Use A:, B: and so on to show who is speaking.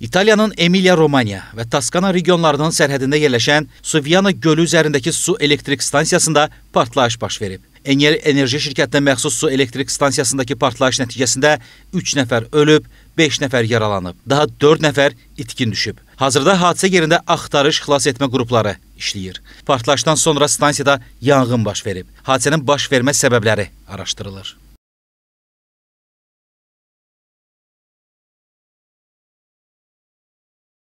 A: İtaliyanın Emilia-Romanya və Toskana regionlarının sərhədində yerləşən Suviana gölü üzərindəki su elektrik stansiyasında partlayış baş verib. Enyer Enerji şirkətinə məxsus su elektrik stansiyasındakı partlayış nəticəsində 3 nəfər ölüb, 5 nəfər yaralanıb. Daha 4 nəfər itkin düşüb. Hazırda hadisə yerində axtarış xilas etmə qrupları işləyir. Partlayışdan sonra stansiyada yanğın baş verib. Hadisənin baş vermə səbəbləri
B: araşdırılır.